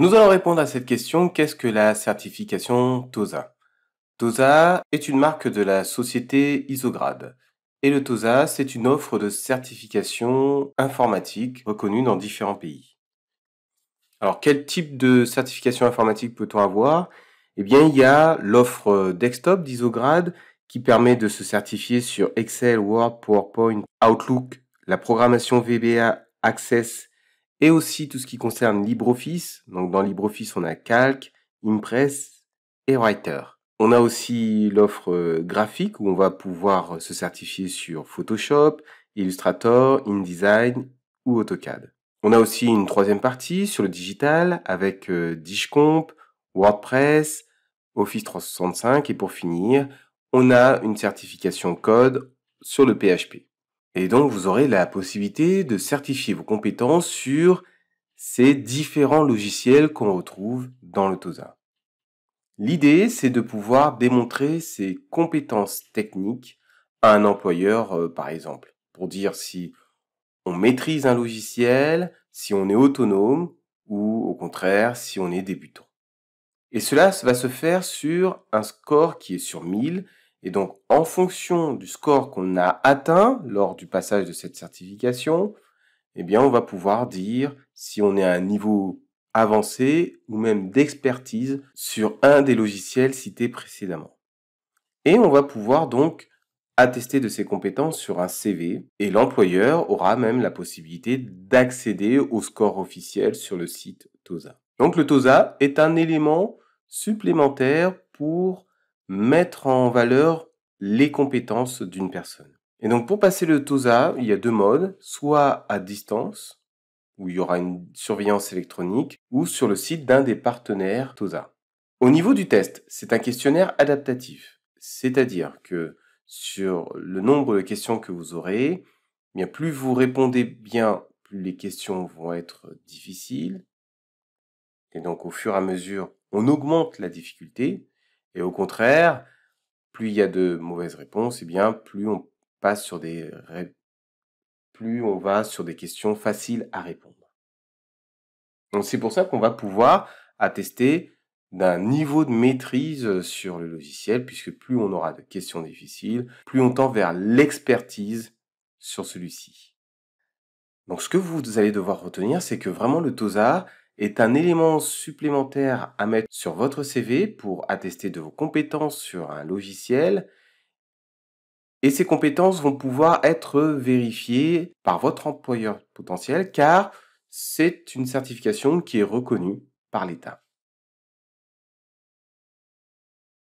Nous allons répondre à cette question, qu'est-ce que la certification TOSA TOSA est une marque de la société Isograde. Et le TOSA, c'est une offre de certification informatique reconnue dans différents pays. Alors, quel type de certification informatique peut-on avoir Eh bien, il y a l'offre desktop d'Isograde qui permet de se certifier sur Excel, Word, PowerPoint, Outlook, la programmation VBA, Access et aussi tout ce qui concerne LibreOffice. Donc dans LibreOffice, on a Calc, Impress et Writer. On a aussi l'offre euh, graphique où on va pouvoir euh, se certifier sur Photoshop, Illustrator, InDesign ou AutoCAD. On a aussi une troisième partie sur le digital avec euh, Dishcomp, WordPress, Office 365 et pour finir, on a une certification code sur le PHP. Et donc, vous aurez la possibilité de certifier vos compétences sur ces différents logiciels qu'on retrouve dans le TOSA. L'idée, c'est de pouvoir démontrer ces compétences techniques à un employeur, euh, par exemple, pour dire si on maîtrise un logiciel, si on est autonome ou au contraire si on est débutant. Et cela va se faire sur un score qui est sur 1000 et donc, en fonction du score qu'on a atteint lors du passage de cette certification, eh bien, on va pouvoir dire si on est à un niveau avancé ou même d'expertise sur un des logiciels cités précédemment. Et on va pouvoir donc attester de ses compétences sur un CV et l'employeur aura même la possibilité d'accéder au score officiel sur le site TOSA. Donc le TOSA est un élément supplémentaire pour mettre en valeur les compétences d'une personne. Et donc pour passer le TOSA, il y a deux modes, soit à distance, où il y aura une surveillance électronique, ou sur le site d'un des partenaires TOSA. Au niveau du test, c'est un questionnaire adaptatif, c'est-à-dire que sur le nombre de questions que vous aurez, eh bien plus vous répondez bien, plus les questions vont être difficiles, et donc au fur et à mesure, on augmente la difficulté, et au contraire, plus il y a de mauvaises réponses, eh bien plus on passe sur des plus on va sur des questions faciles à répondre. Donc c'est pour ça qu'on va pouvoir attester d'un niveau de maîtrise euh, sur le logiciel, puisque plus on aura de questions difficiles, plus on tend vers l'expertise sur celui-ci. Donc ce que vous allez devoir retenir, c'est que vraiment le TOSA est un élément supplémentaire à mettre sur votre CV pour attester de vos compétences sur un logiciel. Et ces compétences vont pouvoir être vérifiées par votre employeur potentiel car c'est une certification qui est reconnue par l'État.